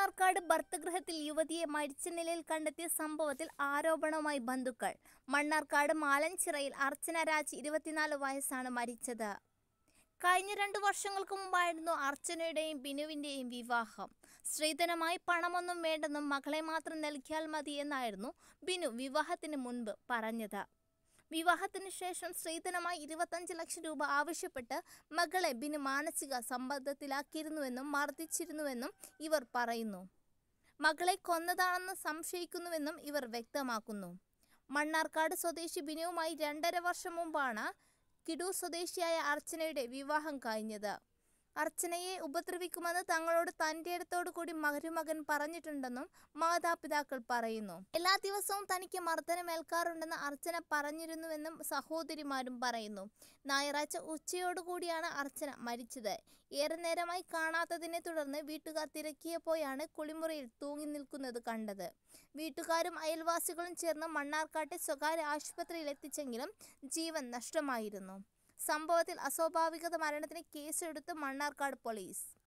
മണ്ണാർക്കാട് ഭർത്തഗൃഹത്തിൽ യുവതിയെ മരിച്ച നിലയിൽ കണ്ടെത്തിയ സംഭവത്തിൽ ആരോപണവുമായി ബന്ധുക്കൾ മണ്ണാർക്കാട് മാലഞ്ചിറയിൽ അർച്ചന രാജ് ഇരുപത്തിനാല് വയസ്സാണ് മരിച്ചത് കഴിഞ്ഞ രണ്ടു വർഷങ്ങൾക്ക് മുമ്പായിരുന്നു അർച്ചനയുടെയും ബിനുവിൻ്റെയും വിവാഹം സ്ത്രീധനമായി പണമൊന്നും വേണ്ടെന്നും മകളെ മാത്രം നൽകിയാൽ മതി എന്നായിരുന്നു ബിനു വിവാഹത്തിന് മുൻപ് പറഞ്ഞത് വിവാഹത്തിന് ശേഷം സ്ത്രീധനമായി ഇരുപത്തഞ്ച് ലക്ഷം രൂപ ആവശ്യപ്പെട്ട് മകളെ ബിന് മാനസിക സമ്മർദ്ദത്തിലാക്കിയിരുന്നുവെന്നും മർദ്ദിച്ചിരുന്നുവെന്നും ഇവർ പറയുന്നു മകളെ കൊന്നതാണെന്ന് സംശയിക്കുന്നുവെന്നും ഇവർ വ്യക്തമാക്കുന്നു മണ്ണാർക്കാട് സ്വദേശി ബിനുവുമായി രണ്ടര വർഷം മുമ്പാണ് കിടൂർ സ്വദേശിയായ അർച്ചനയുടെ വിവാഹം കഴിഞ്ഞത് അർച്ചനയെ ഉപദ്രവിക്കുമെന്ന് തങ്ങളോട് അടുത്തോടു കൂടി മരുമകൻ പറഞ്ഞിട്ടുണ്ടെന്നും മാതാപിതാക്കൾ പറയുന്നു എല്ലാ ദിവസവും തനിക്ക് മർദ്ദനമേൽക്കാറുണ്ടെന്ന് അർച്ചന പറഞ്ഞിരുന്നുവെന്നും സഹോദരിമാരും പറയുന്നു ഞായറാഴ്ച ഉച്ചയോടുകൂടിയാണ് അർച്ചന മരിച്ചത് ഏറെ നേരമായി കാണാത്തതിനെ തുടർന്ന് വീട്ടുകാർ തിരക്കിയപ്പോയാണ് കുളിമുറിയിൽ തൂങ്ങി നിൽക്കുന്നത് കണ്ടത് വീട്ടുകാരും അയൽവാസികളും ചേർന്ന് മണ്ണാർക്കാട്ടെ സ്വകാര്യ ആശുപത്രിയിൽ എത്തിച്ചെങ്കിലും ജീവൻ നഷ്ടമായിരുന്നു സംഭവത്തിൽ അസ്വാഭാവികത മരണത്തിന് കേസെടുത്ത് മണ്ണാർക്കാട് പോലീസ്